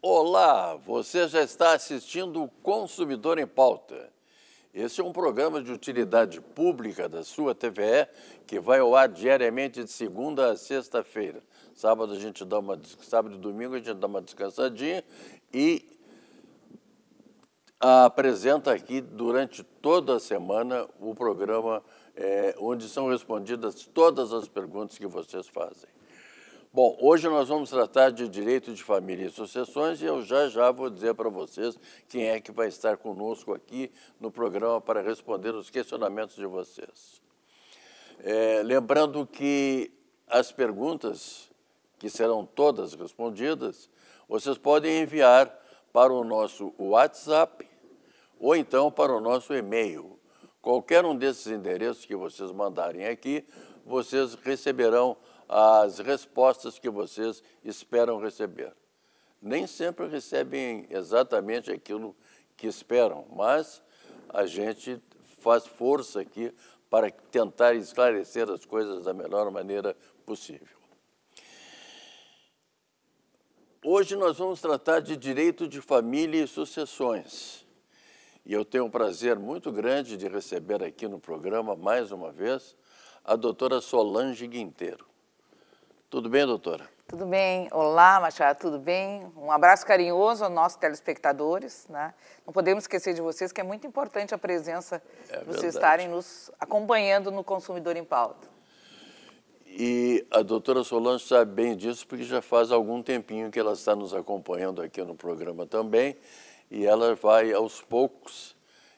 Olá, você já está assistindo o Consumidor em Pauta. Esse é um programa de utilidade pública da sua TVE que vai ao ar diariamente de segunda a sexta-feira. Sábado a gente dá uma sábado e domingo a gente dá uma descansadinha e apresenta aqui durante toda a semana o programa é, onde são respondidas todas as perguntas que vocês fazem. Bom, hoje nós vamos tratar de direito de família e sucessões e eu já já vou dizer para vocês quem é que vai estar conosco aqui no programa para responder os questionamentos de vocês. É, lembrando que as perguntas, que serão todas respondidas, vocês podem enviar para o nosso WhatsApp ou então para o nosso e-mail. Qualquer um desses endereços que vocês mandarem aqui, vocês receberão as respostas que vocês esperam receber. Nem sempre recebem exatamente aquilo que esperam, mas a gente faz força aqui para tentar esclarecer as coisas da melhor maneira possível. Hoje nós vamos tratar de direito de família e sucessões. E eu tenho um prazer muito grande de receber aqui no programa, mais uma vez, a doutora Solange Guinteiro. Tudo bem, doutora? Tudo bem. Olá, Machado, tudo bem? Um abraço carinhoso aos nossos telespectadores. Né? Não podemos esquecer de vocês, que é muito importante a presença é de vocês estarem nos acompanhando no Consumidor em Pauta. E a doutora Solange sabe bem disso, porque já faz algum tempinho que ela está nos acompanhando aqui no programa também e ela vai aos poucos.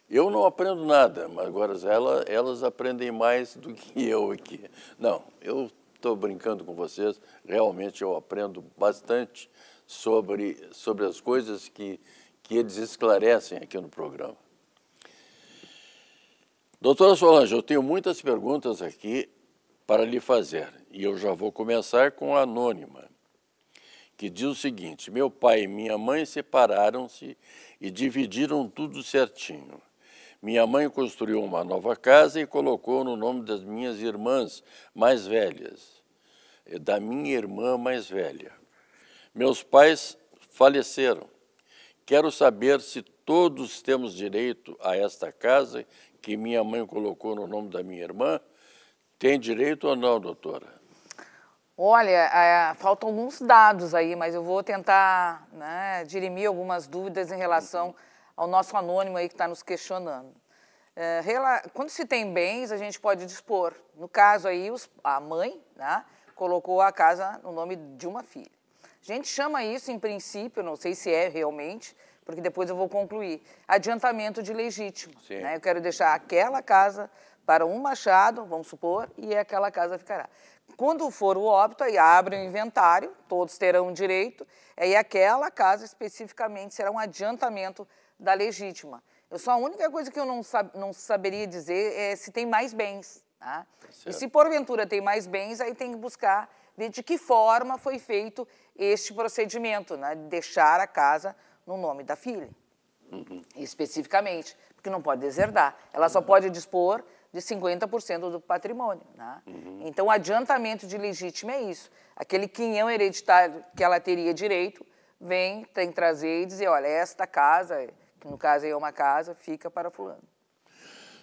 Eu não aprendo nada, mas agora ela, elas aprendem mais do que eu aqui. Não, eu estou brincando com vocês, realmente eu aprendo bastante sobre, sobre as coisas que, que eles esclarecem aqui no programa. Doutora Solange, eu tenho muitas perguntas aqui para lhe fazer e eu já vou começar com a anônima que diz o seguinte: Meu pai e minha mãe separaram-se e dividiram tudo certinho. Minha mãe construiu uma nova casa e colocou no nome das minhas irmãs mais velhas, eh, da minha irmã mais velha. Meus pais faleceram. Quero saber se todos temos direito a esta casa que minha mãe colocou no nome da minha irmã. Tem direito ou não, doutora? Olha, é, faltam alguns dados aí, mas eu vou tentar né, dirimir algumas dúvidas em relação ao nosso anônimo aí que está nos questionando. É, quando se tem bens, a gente pode dispor. No caso aí, os, a mãe né, colocou a casa no nome de uma filha. A gente chama isso, em princípio, não sei se é realmente, porque depois eu vou concluir, adiantamento de legítimo. Né? Eu quero deixar aquela casa para um Machado, vamos supor, e aquela casa ficará. Quando for o óbito, aí abre o inventário, todos terão direito, e aquela casa especificamente será um adiantamento da legítima. Eu só a única coisa que eu não, sab não saberia dizer é se tem mais bens. Tá? e se porventura tem mais bens, aí tem que buscar ver de que forma foi feito este procedimento, né? deixar a casa no nome da filha, uhum. especificamente, porque não pode deserdar. Ela só uhum. pode dispor de 50% do patrimônio. Né? Uhum. Então, o adiantamento de legítima é isso. Aquele quinhão hereditário que ela teria direito, vem, tem que trazer e dizer, olha, esta casa, que no caso aí é uma casa, fica para fulano.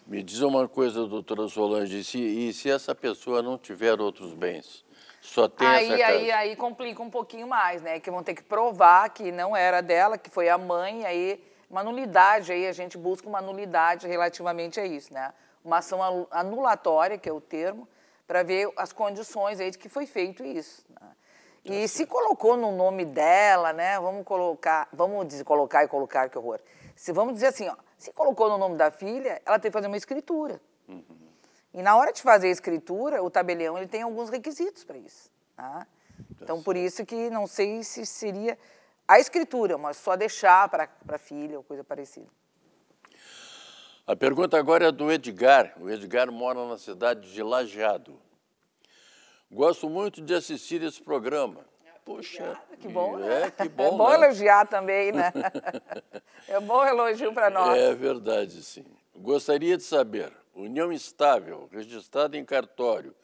Me diz uma coisa, doutora Solange, e se, e se essa pessoa não tiver outros bens? Só tem aí, essa casa? Aí, aí complica um pouquinho mais, né? Que vão ter que provar que não era dela, que foi a mãe, aí uma nulidade, aí a gente busca uma nulidade relativamente a isso, né? uma ação anulatória, que é o termo, para ver as condições aí de que foi feito isso. Né? E tá se colocou no nome dela, né? Vamos colocar, vamos dizer, colocar e colocar, que horror. Se vamos dizer assim, ó, se colocou no nome da filha, ela tem que fazer uma escritura. Uhum. E na hora de fazer a escritura, o tabelião ele tem alguns requisitos para isso. Tá? Tá então, por isso que não sei se seria a escritura, mas só deixar para a filha ou coisa parecida. A pergunta agora é do Edgar. O Edgar mora na cidade de Lajeado. Gosto muito de assistir esse programa. Poxa, que bom, né? É, que bom, é bom né? elogiar também, né? é bom elogio para nós. É verdade, sim. Gostaria de saber, união estável, registrada em cartório,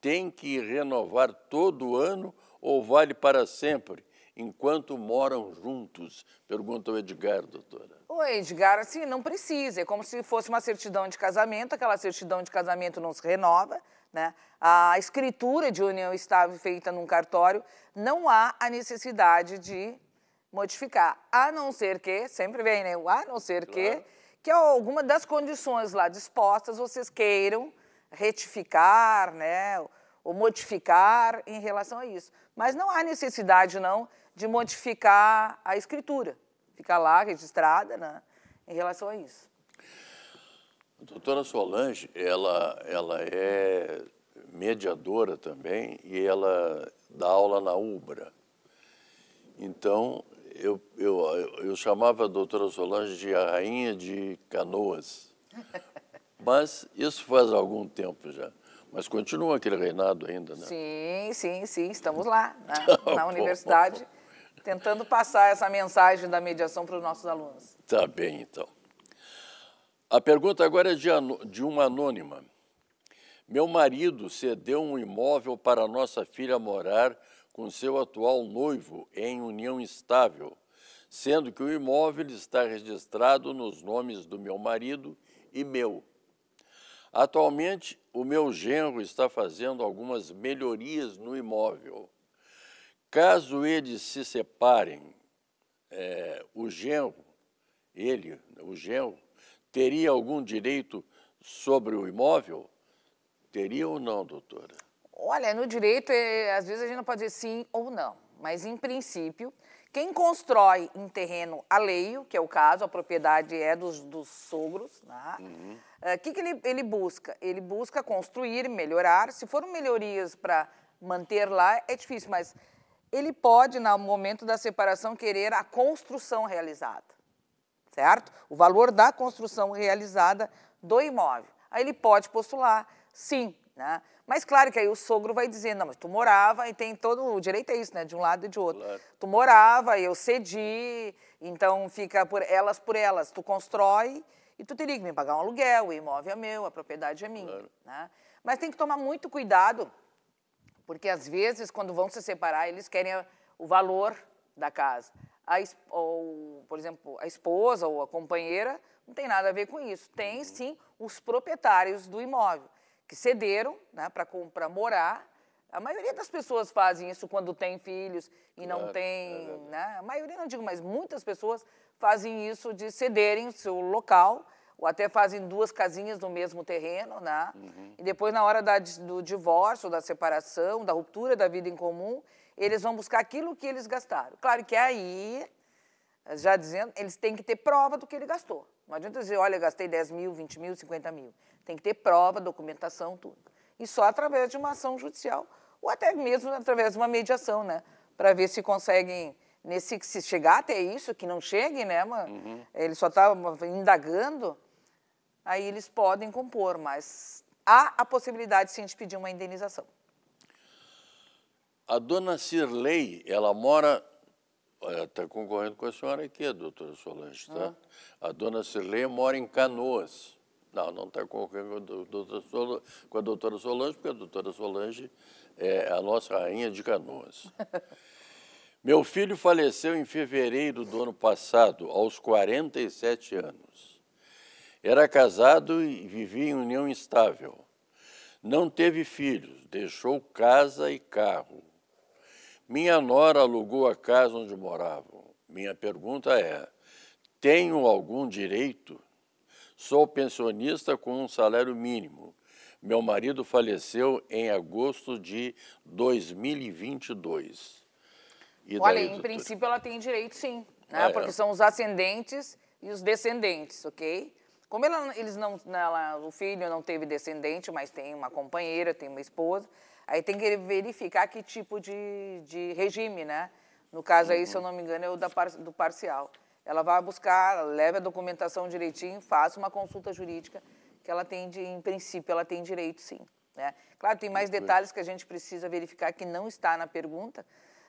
tem que renovar todo ano ou vale para sempre? enquanto moram juntos? Pergunta o Edgar, doutora. O Edgar, assim, não precisa. É como se fosse uma certidão de casamento, aquela certidão de casamento não se renova, né? A escritura de união estável feita num cartório, não há a necessidade de modificar, a não ser que, sempre vem, né? O a não ser claro. que, que alguma das condições lá dispostas vocês queiram retificar, né? ou modificar em relação a isso. Mas não há necessidade, não, de modificar a escritura. Fica lá registrada né, em relação a isso. A doutora Solange, ela, ela é mediadora também e ela dá aula na Ubra. Então, eu, eu, eu chamava a doutora Solange de a rainha de canoas. Mas isso faz algum tempo já. Mas continua aquele reinado ainda, né? Sim, sim, sim, estamos lá, né, na universidade tentando passar essa mensagem da mediação para os nossos alunos. Tá bem, então. A pergunta agora é de, de uma anônima. Meu marido cedeu um imóvel para nossa filha morar com seu atual noivo em união estável, sendo que o imóvel está registrado nos nomes do meu marido e meu. Atualmente, o meu genro está fazendo algumas melhorias no imóvel Caso eles se separem, é, o genro, ele, o genro, teria algum direito sobre o imóvel? Teria ou não, doutora? Olha, no direito, é, às vezes a gente não pode dizer sim ou não, mas em princípio, quem constrói em terreno alheio, que é o caso, a propriedade é dos, dos sogros, o né? uhum. É, que, que ele, ele busca? Ele busca construir, melhorar. Se foram melhorias para manter lá, é difícil, mas ele pode, no momento da separação, querer a construção realizada, certo? O valor da construção realizada do imóvel. Aí ele pode postular, sim, né? Mas claro que aí o sogro vai dizer, não, mas tu morava e tem todo o direito é isso, né? De um lado e de outro. Claro. Tu morava, eu cedi, então fica por elas por elas. Tu constrói e tu teria que me pagar um aluguel, o imóvel é meu, a propriedade é minha, claro. né? Mas tem que tomar muito cuidado porque às vezes, quando vão se separar, eles querem o valor da casa. A, ou, por exemplo, a esposa ou a companheira não tem nada a ver com isso. Tem uhum. sim os proprietários do imóvel, que cederam né, para morar. A maioria das pessoas fazem isso quando tem filhos e claro, não tem. É né? A maioria, não digo, mas muitas pessoas fazem isso de cederem o seu local ou até fazem duas casinhas no mesmo terreno, né? Uhum. E depois, na hora da, do divórcio, da separação, da ruptura da vida em comum, eles vão buscar aquilo que eles gastaram. Claro que aí, já dizendo, eles têm que ter prova do que ele gastou. Não adianta dizer, olha, gastei 10 mil, 20 mil, 50 mil. Tem que ter prova, documentação, tudo. E só através de uma ação judicial, ou até mesmo através de uma mediação, né? Para ver se conseguem nesse que se chegar até isso, que não chegue, né, mano? Uhum. Ele só está indagando, aí eles podem compor, mas há a possibilidade sim de pedir uma indenização. A dona Cirlei, ela mora. Está concorrendo com a senhora aqui, a doutora Solange, tá? Hum. A dona Cirlei mora em Canoas. Não, não está concorrendo com a doutora Solange, porque a doutora Solange é a nossa rainha de Canoas. Meu filho faleceu em fevereiro do ano passado, aos 47 anos. Era casado e vivia em união estável. Não teve filhos, deixou casa e carro. Minha nora alugou a casa onde moravam. Minha pergunta é: tenho algum direito? Sou pensionista com um salário mínimo. Meu marido faleceu em agosto de 2022. E Olha, daí, em doutor? princípio ela tem direito sim, né? ah, porque é? são os ascendentes e os descendentes, ok? Como ela, eles não, ela, o filho não teve descendente, mas tem uma companheira, tem uma esposa, aí tem que verificar que tipo de, de regime, né? No caso aí, uhum. se eu uhum. não me engano, é o da, do parcial. Ela vai buscar, leva a documentação direitinho, faça uma consulta jurídica, que ela tem, de, em princípio, ela tem direito sim. Né? Claro, tem mais detalhes que a gente precisa verificar que não está na pergunta,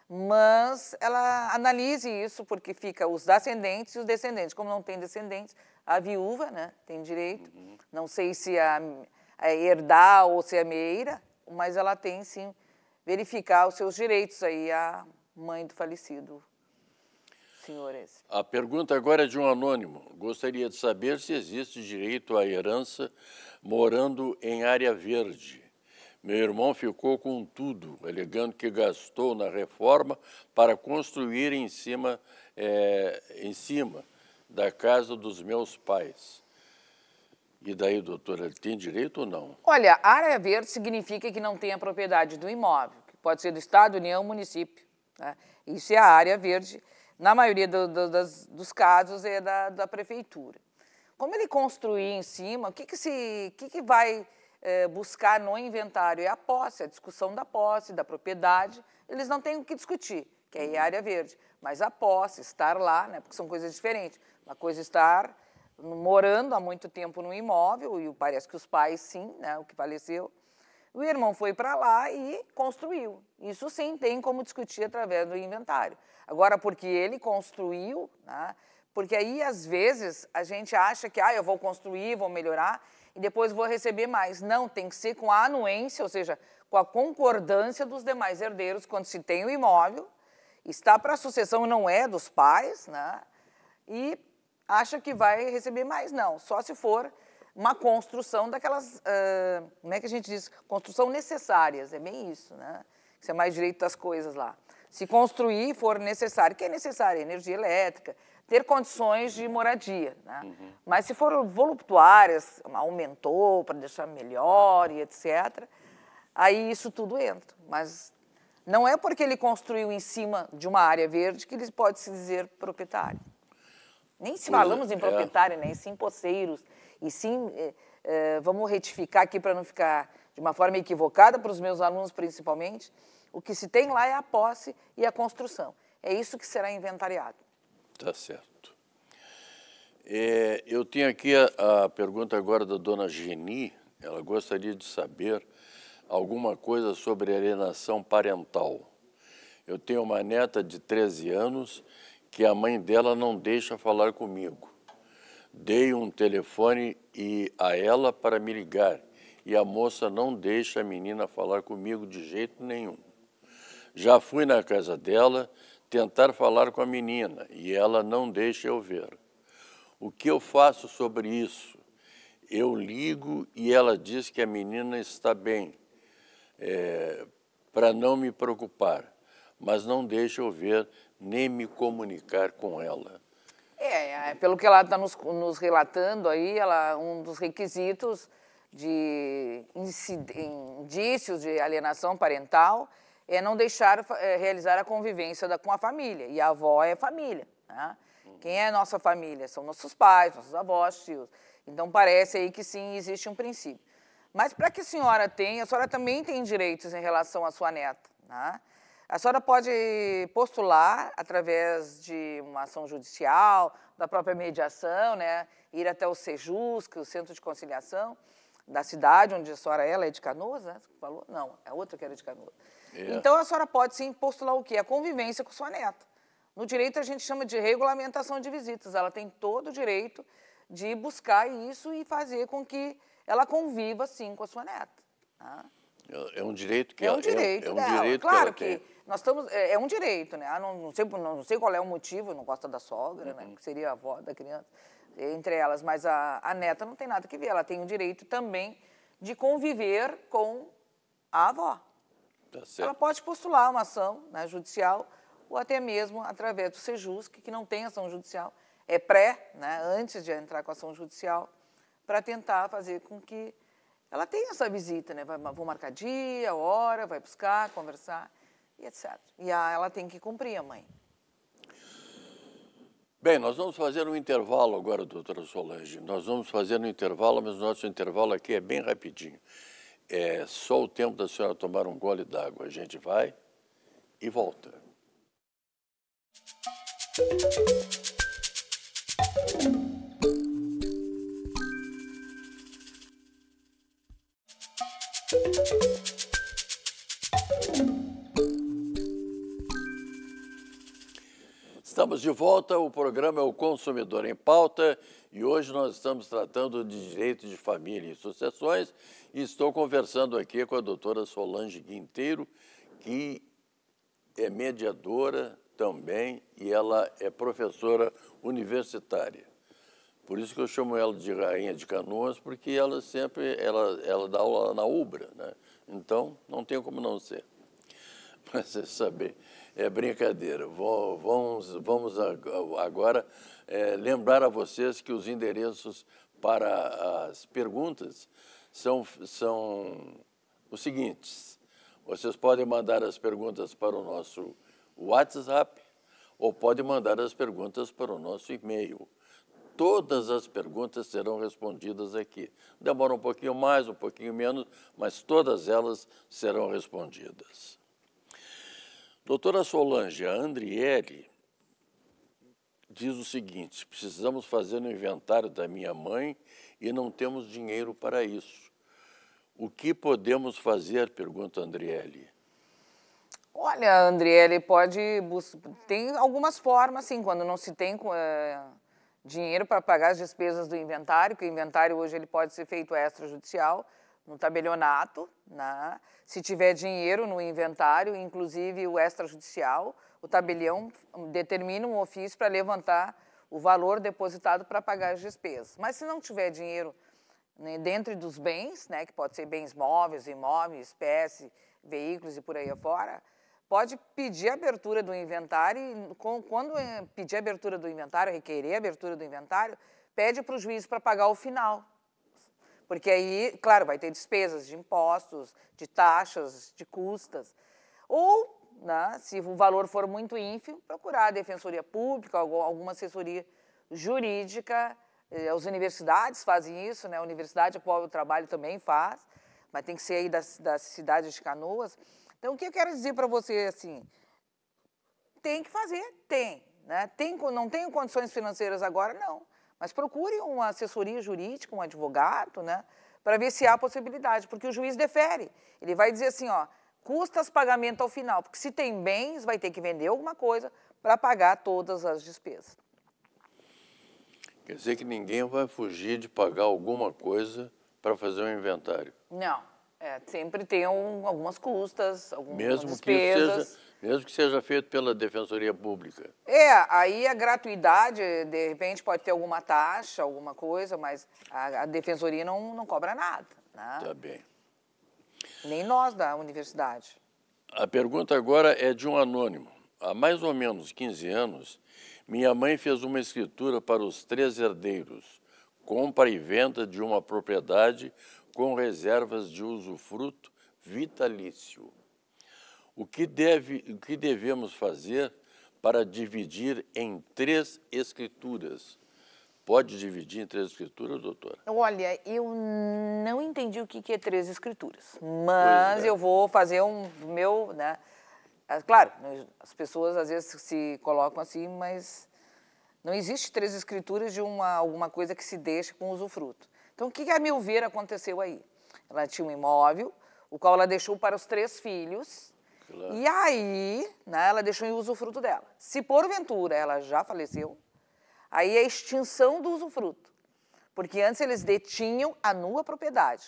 mas ela analise isso, porque fica os ascendentes e os descendentes. Como não tem descendentes, a viúva né, tem direito. Uhum. Não sei se a, a herdar ou se é meira, mas ela tem sim verificar os seus direitos aí, a mãe do falecido. Senhores. A pergunta agora é de um anônimo. Gostaria de saber se existe direito à herança morando em área verde. Meu irmão ficou com tudo, alegando que gastou na reforma para construir em cima, é, em cima da casa dos meus pais. E daí, doutora, ele tem direito ou não? Olha, área verde significa que não tem a propriedade do imóvel, que pode ser do Estado, União, município. Né? Isso é a área verde. Na maioria do, do, das, dos casos é da, da prefeitura. Como ele construir em cima, o que, que, se, que, que vai é, buscar no inventário é a posse, a discussão da posse, da propriedade, eles não têm o que discutir, que é área verde. Mas a posse, estar lá, né, porque são coisas diferentes. Uma coisa é estar morando há muito tempo no imóvel, e parece que os pais, sim, né, o que faleceu, o irmão foi para lá e construiu. Isso sim tem como discutir através do inventário. Agora, porque ele construiu, né? porque aí às vezes a gente acha que ah, eu vou construir, vou melhorar, e depois vou receber mais. Não, tem que ser com a anuência, ou seja, com a concordância dos demais herdeiros quando se tem o imóvel, está para a sucessão, não é dos pais, né? E acha que vai receber mais, não, só se for uma construção daquelas, uh, como é que a gente diz, construção necessárias, é bem isso, né? Isso é mais direito das coisas lá. Se construir for necessário, que é necessário, energia elétrica, ter condições de moradia. Né? Uhum. Mas se for voluptuárias, aumentou para deixar melhor e etc., aí isso tudo entra. Mas não é porque ele construiu em cima de uma área verde que ele pode se dizer proprietário. Nem se falamos em é. proprietário, nem né? nem sim poceiros. E sim, eh, eh vamos retificar aqui para não ficar de uma forma equivocada para os meus alunos principalmente, o que se tem lá é a posse e a construção. É isso que será inventariado. Tá certo. É, eu tenho aqui a, a pergunta agora da dona Geni. Ela gostaria de saber alguma coisa sobre alienação parental. Eu tenho uma neta de 13 anos que a mãe dela não deixa falar comigo. Dei um telefone e a ela para me ligar e a moça não deixa a menina falar comigo de jeito nenhum. Já fui na casa dela, tentar falar com a menina e ela não deixa eu ver. O que eu faço sobre isso? Eu ligo e ela diz que a menina está bem, é, para não me preocupar, mas não deixa eu ver nem me comunicar com ela. É, é pelo que ela está nos, nos, relatando aí, ela, um dos requisitos de indícios de alienação parental é não deixar é, realizar a convivência da, com a família. E a avó é família. Né? Quem é nossa família? São nossos pais, nossos avós, tios. Então parece aí que sim, existe um princípio. Mas para que a senhora tenha, a senhora também tem direitos em relação à sua neta. Né? A senhora pode postular através de uma ação judicial, da própria mediação, né? ir até o SEJUS, que é o Centro de Conciliação da cidade onde a senhora é, ela é de Canoas, né? Você falou? Não, é outra que era de Canoas. É. Então a senhora pode sim postular o quê? A convivência com sua neta. No direito a gente chama de regulamentação de visitas. Ela tem todo o direito de buscar isso e fazer com que ela conviva sim com a sua neta. Tá? É, é um direito que é um direito, ela, é, é um dela. direito claro que, que nós estamos é, é, um direito, né? Ah, não, não, sei não, sei qual é o motivo, não gosta da sogra, né? uhum. né? Que seria a avó da criança entre elas, mas a, a neta não tem nada que ver. Ela tem o direito também de conviver com a avó. Tá ela pode postular uma ação né, judicial ou até mesmo através do SEJUSC, que não tem ação judicial, é pré, né, antes de entrar com a ação judicial, para tentar fazer com que ela tenha essa visita, né? Vai, vou marcar dia, hora, vai buscar, conversar e etc. E a, ela tem que cumprir a mãe. Bem, nós vamos fazer um intervalo agora, doutora Solange. Nós vamos fazer um intervalo, mas o nosso intervalo aqui é bem rapidinho é só o tempo da senhora tomar um gole d'água. A gente vai e volta. Estamos de volta, o programa é o Consumidor em Pauta e hoje nós estamos tratando de direitos de família e sucessões e estou conversando aqui com a doutora Solange Guinteiro, que é mediadora também e ela é professora universitária. Por isso que eu chamo ela de rainha de canoas, porque ela sempre ela, ela dá aula na Ubra, né? Então, não tem como não ser. Mas você é saber é brincadeira. Vamos, vamos agora é, lembrar a vocês que os endereços para as perguntas são, são os seguintes. Vocês podem mandar as perguntas para o nosso WhatsApp ou podem mandar as perguntas para o nosso e-mail. Todas as perguntas serão respondidas aqui. Demora um pouquinho mais, um pouquinho menos, mas todas elas serão respondidas. Doutora Solange, a Andriele diz o seguinte: precisamos fazer um inventário da minha mãe e não temos dinheiro para isso. O que podemos fazer? Pergunta Andriele. Olha, Andriele, pode. Tem algumas formas, sim, quando não se tem é, dinheiro para pagar as despesas do inventário, que o inventário hoje ele pode ser feito extrajudicial no tabelionato, né? se tiver dinheiro no inventário, inclusive o extrajudicial, o tabelião determina um ofício para levantar o valor depositado para pagar as despesas. Mas se não tiver dinheiro né, dentro dos bens, né, que pode ser bens móveis, imóveis, espécie, veículos e por aí afora, pode pedir a abertura do inventário e quando é, pedir a abertura do inventário, requerer a abertura do inventário, pede para o juiz para pagar o final porque aí, claro, vai ter despesas de impostos, de taxas, de custas. Ou, né, se o valor for muito ínfimo, procurar a defensoria pública, alguma assessoria jurídica. Eh, as universidades fazem isso, né? a universidade a qual eu trabalho também faz, mas tem que ser aí das cidades de Canoas. Então, o que eu quero dizer para você, assim, tem que fazer, tem. Né? tem não tenho condições financeiras agora, não mas procure uma assessoria jurídica, um advogado, né, para ver se há possibilidade, porque o juiz defere. Ele vai dizer assim, ó, custas pagamento ao final, porque se tem bens, vai ter que vender alguma coisa para pagar todas as despesas. Quer dizer que ninguém vai fugir de pagar alguma coisa para fazer um inventário? Não. É, sempre tem um, algumas custas, algumas mesmo despesas. Que seja, mesmo que seja feito pela Defensoria Pública. É, aí a gratuidade, de repente, pode ter alguma taxa, alguma coisa, mas a, a Defensoria não, não cobra nada. Né? Tá bem. Nem nós da universidade. A pergunta agora é de um anônimo. Há mais ou menos 15 anos, minha mãe fez uma escritura para os três herdeiros, compra e venda de uma propriedade com reservas de usufruto vitalício. O que, deve, o que devemos fazer para dividir em três escrituras? Pode dividir em três escrituras, doutora? Olha, eu não entendi o que é três escrituras, mas é. eu vou fazer um meu, né? É, claro, as pessoas às vezes se colocam assim, mas não existe três escrituras de uma alguma coisa que se deixa com usufruto. Então, o que a meu ver aconteceu aí? Ela tinha um imóvel, o qual ela deixou para os três filhos, claro. e aí né, ela deixou em usufruto dela. Se porventura ela já faleceu, aí é a extinção do usufruto, porque antes eles detinham a nua propriedade,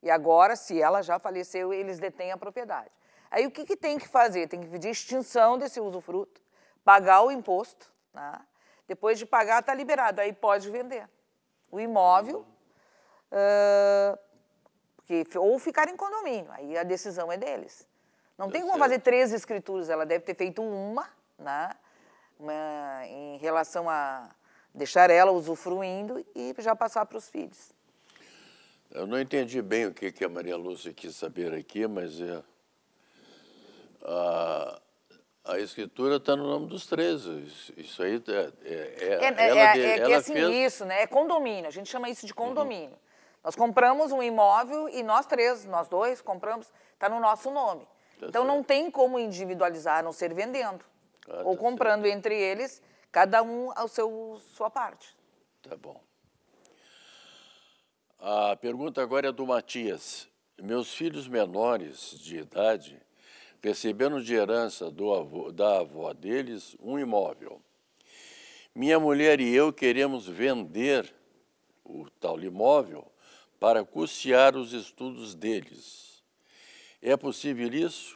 e agora, se ela já faleceu, eles detêm a propriedade. Aí o que, que tem que fazer? Tem que pedir extinção desse usufruto, pagar o imposto, né? depois de pagar está liberado, aí pode vender o imóvel uh, ou ficar em condomínio. Aí a decisão é deles. Não tá tem como fazer três escrituras, ela deve ter feito uma, né? Uma, em relação a deixar ela usufruindo e já passar para os filhos. Eu não entendi bem o que, que a Maria Lúcia quis saber aqui, mas é, a, a escritura está no nome dos três Isso aí é é, é. é, é, ela, é, é, ela assim, fez... isso, né? É condomínio, a gente chama isso de uhum. condomínio. Nós compramos um imóvel e nós três, nós dois, compramos, está no nosso nome. Tá então certo. não tem como individualizar, a não ser vendendo. Ah, ou tá comprando certo. entre eles, cada um a seu, sua parte. Tá bom. A pergunta agora é do Matias. Meus filhos menores de idade receberam de herança avô, da avó deles um imóvel. Minha mulher e eu queremos vender o tal imóvel para custear os estudos deles. É possível isso?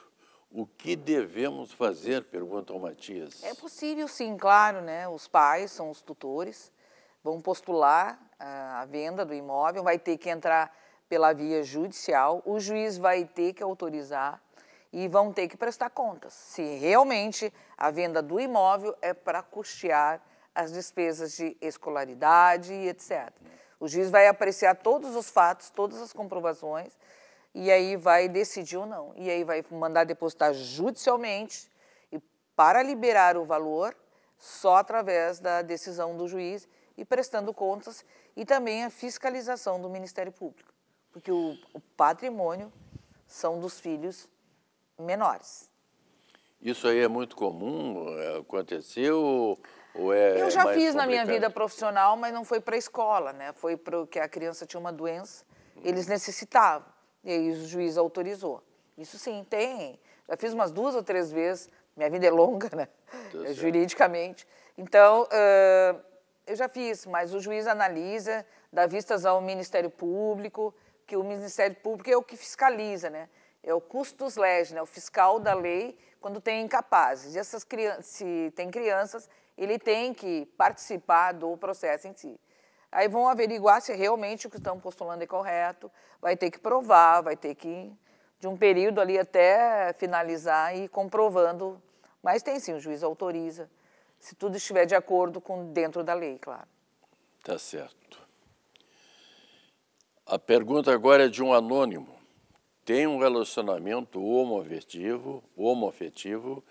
O que devemos fazer? Pergunta o Matias. É possível, sim, claro, né? Os pais são os tutores, vão postular ah, a venda do imóvel, vai ter que entrar pela via judicial, o juiz vai ter que autorizar e vão ter que prestar contas se realmente a venda do imóvel é para custear as despesas de escolaridade e etc. O juiz vai apreciar todos os fatos, todas as comprovações, e aí vai decidir ou não. E aí vai mandar depositar judicialmente e para liberar o valor só através da decisão do juiz e prestando contas e também a fiscalização do Ministério Público, porque o, o patrimônio são dos filhos menores. Isso aí é muito comum, é, aconteceu é eu já fiz complicado? na minha vida profissional, mas não foi para a escola, né? Foi porque a criança tinha uma doença, eles uhum. necessitavam, e aí o juiz autorizou. Isso sim, tem. Já fiz umas duas ou três vezes, minha vida é longa, né? Tá é, juridicamente. Então, uh, eu já fiz, mas o juiz analisa, dá vistas ao Ministério Público, que o Ministério Público é o que fiscaliza, né? É o custos legis, né? O fiscal da lei quando tem incapazes. E essas crianças, se tem crianças, ele tem que participar do processo em si. Aí vão averiguar se realmente o que estão postulando é correto, vai ter que provar, vai ter que, de um período ali até finalizar e comprovando. Mas tem sim, o juiz autoriza, se tudo estiver de acordo com dentro da lei, claro. Tá certo. A pergunta agora é de um anônimo. Tem um relacionamento homoafetivo, homoafetivo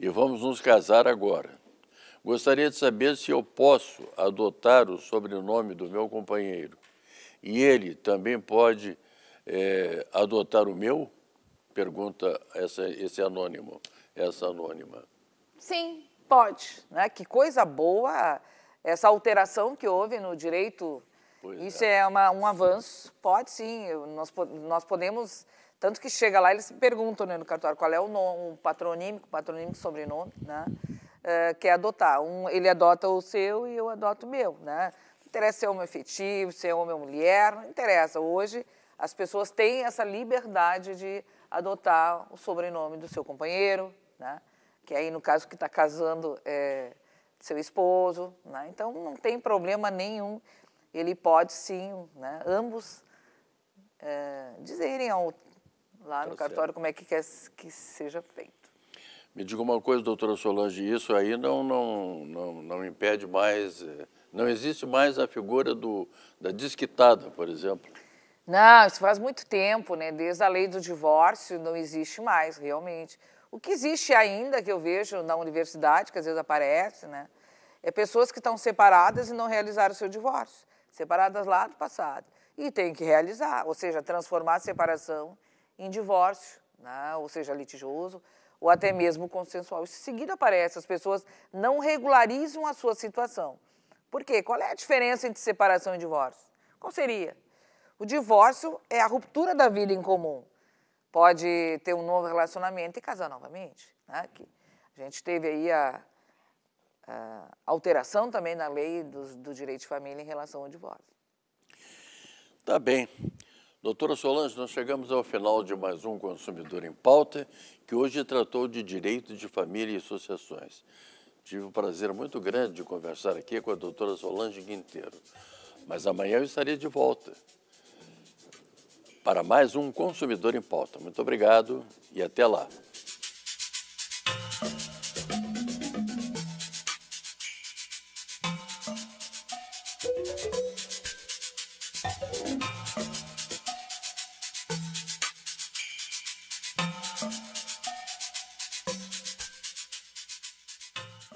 e vamos nos casar agora. Gostaria de saber se eu posso adotar o sobrenome do meu companheiro e ele também pode é, adotar o meu? Pergunta essa, esse anônimo, essa anônima. Sim, pode. Né? Que coisa boa essa alteração que houve no direito. Pois é. Isso é, é uma, um avanço. Pode sim, nós, nós podemos. Tanto que chega lá, eles perguntam né, no cartório qual é o nome, o patronímico, patronímico, sobrenome, né? uh, quer adotar. Um, ele adota o seu e eu adoto o meu, né? Não interessa ser é homem se ser é homem ou mulher, não interessa. Hoje as pessoas têm essa liberdade de adotar o sobrenome do seu companheiro, né? Que aí, no caso, que está casando é, seu esposo, né? Então, não tem problema nenhum. Ele pode, sim, né? Ambos é, dizerem ao, lá no tá cartório como é que quer que seja feito. Me diga uma coisa, doutora Solange, isso aí não, não, não, não impede mais, eh, não existe mais a figura do, da desquitada, por exemplo? Não, isso faz muito tempo, né? Desde a lei do divórcio não existe mais, realmente. O que existe ainda, que eu vejo na universidade, que às vezes aparece, né? É pessoas que estão separadas e não realizaram o seu divórcio. Separadas lá do passado. E tem que realizar, ou seja, transformar a separação em divórcio, né? ou seja, litigioso ou até mesmo consensual. Isso seguido aparece, as pessoas não regularizam a sua situação. Por quê? Qual é a diferença entre separação e divórcio? Qual seria? O divórcio é a ruptura da vida em comum. Pode ter um novo relacionamento e casar novamente. Né? Que a gente teve aí a, a alteração também na lei do, do direito de família em relação ao divórcio. Tá bem. Doutora Solange, nós chegamos ao final de mais um Consumidor em Pauta, que hoje tratou de direito de família e associações. Tive um prazer muito grande de conversar aqui com a doutora Solange Quinteiro. Mas amanhã eu estarei de volta para mais um Consumidor em Pauta. Muito obrigado e até lá.